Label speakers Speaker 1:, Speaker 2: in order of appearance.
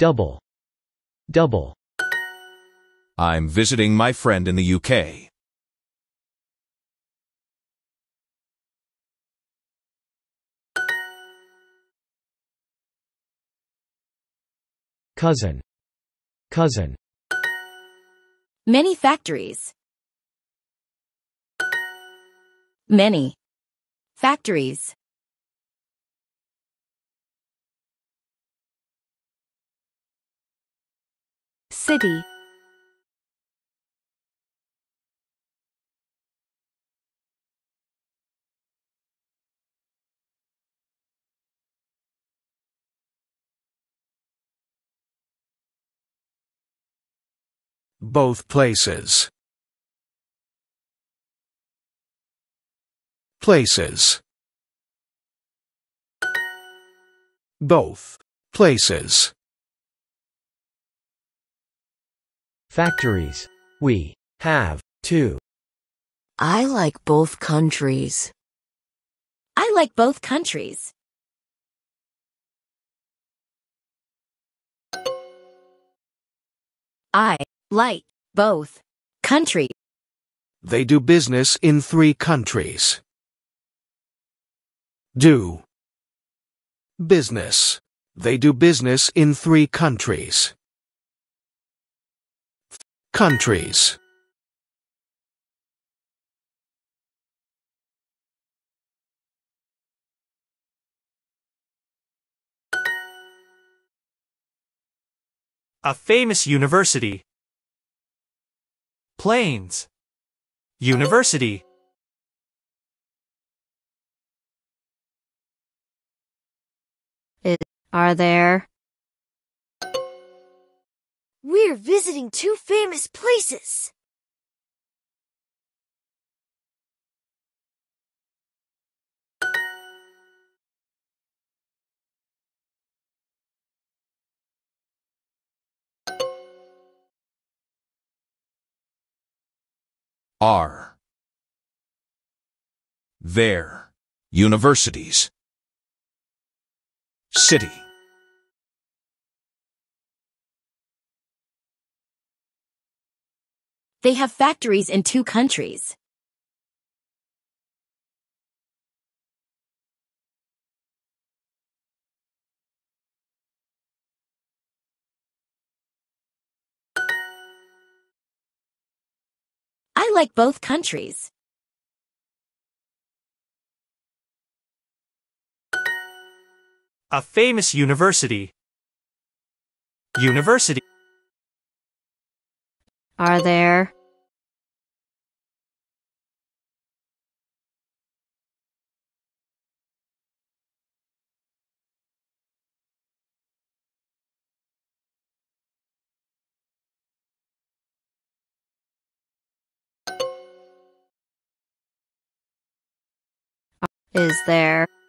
Speaker 1: Double. Double. I'm visiting my friend in the UK. Cousin. Cousin. Many factories. Many. Factories. City Both places. Places. Both places. factories. We have two. I like both countries. I like both countries. I like both country. They do business in three countries. Do business. They do business in three countries countries A famous university. Plains. University. It, are there we're visiting two famous places. Are there universities city They have factories in two countries. I like both countries. A famous university. University are there is there